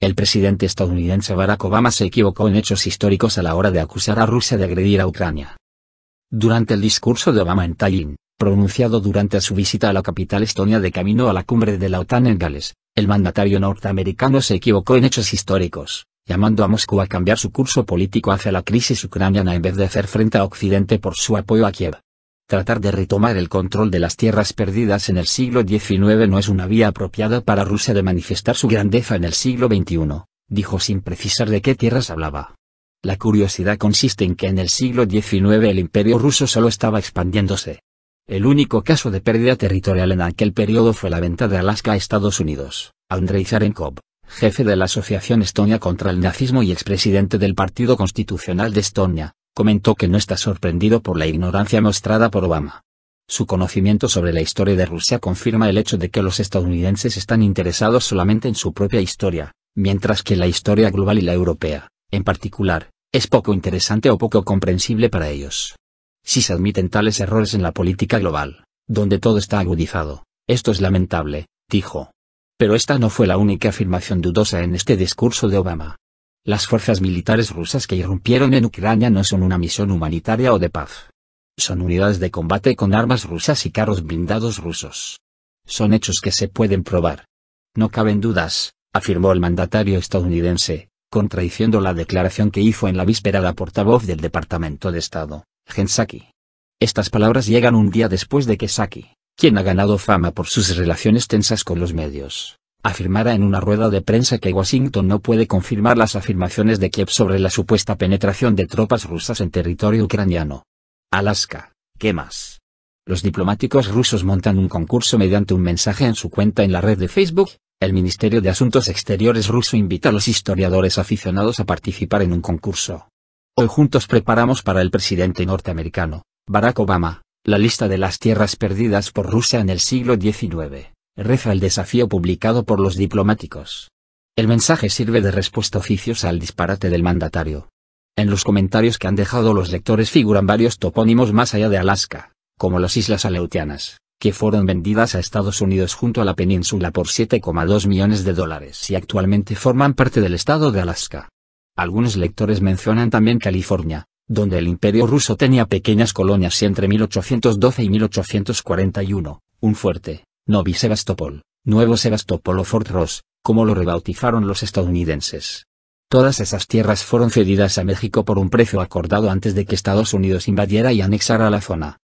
El presidente estadounidense Barack Obama se equivocó en hechos históricos a la hora de acusar a Rusia de agredir a Ucrania. Durante el discurso de Obama en Tallinn, pronunciado durante su visita a la capital estonia de camino a la cumbre de la OTAN en Gales, el mandatario norteamericano se equivocó en hechos históricos, llamando a Moscú a cambiar su curso político hacia la crisis ucraniana en vez de hacer frente a Occidente por su apoyo a Kiev. Tratar de retomar el control de las tierras perdidas en el siglo XIX no es una vía apropiada para Rusia de manifestar su grandeza en el siglo XXI, dijo sin precisar de qué tierras hablaba. La curiosidad consiste en que en el siglo XIX el imperio ruso solo estaba expandiéndose. El único caso de pérdida territorial en aquel periodo fue la venta de Alaska a Estados Unidos. Andrei Zarenkov, jefe de la Asociación Estonia contra el Nazismo y expresidente del Partido Constitucional de Estonia, comentó que no está sorprendido por la ignorancia mostrada por Obama. Su conocimiento sobre la historia de Rusia confirma el hecho de que los estadounidenses están interesados solamente en su propia historia, mientras que la historia global y la europea, en particular, es poco interesante o poco comprensible para ellos. Si se admiten tales errores en la política global, donde todo está agudizado, esto es lamentable, dijo. Pero esta no fue la única afirmación dudosa en este discurso de Obama. Las fuerzas militares rusas que irrumpieron en Ucrania no son una misión humanitaria o de paz. Son unidades de combate con armas rusas y carros blindados rusos. Son hechos que se pueden probar. No caben dudas, afirmó el mandatario estadounidense, contradiciendo la declaración que hizo en la víspera la portavoz del Departamento de Estado, Gensaki. Estas palabras llegan un día después de que Saki, quien ha ganado fama por sus relaciones tensas con los medios, afirmara en una rueda de prensa que Washington no puede confirmar las afirmaciones de Kiev sobre la supuesta penetración de tropas rusas en territorio ucraniano. Alaska, ¿qué más? Los diplomáticos rusos montan un concurso mediante un mensaje en su cuenta en la red de Facebook. El Ministerio de Asuntos Exteriores ruso invita a los historiadores aficionados a participar en un concurso. Hoy juntos preparamos para el presidente norteamericano, Barack Obama, la lista de las tierras perdidas por Rusia en el siglo XIX reza el desafío publicado por los diplomáticos. El mensaje sirve de respuesta oficiosa al disparate del mandatario. En los comentarios que han dejado los lectores figuran varios topónimos más allá de Alaska, como las Islas Aleutianas, que fueron vendidas a Estados Unidos junto a la península por 7,2 millones de dólares y actualmente forman parte del estado de Alaska. Algunos lectores mencionan también California, donde el imperio ruso tenía pequeñas colonias entre 1812 y 1841, un fuerte, Novi Sebastopol, Nuevo Sebastopol o Fort Ross, como lo rebautizaron los estadounidenses. Todas esas tierras fueron cedidas a México por un precio acordado antes de que Estados Unidos invadiera y anexara la zona.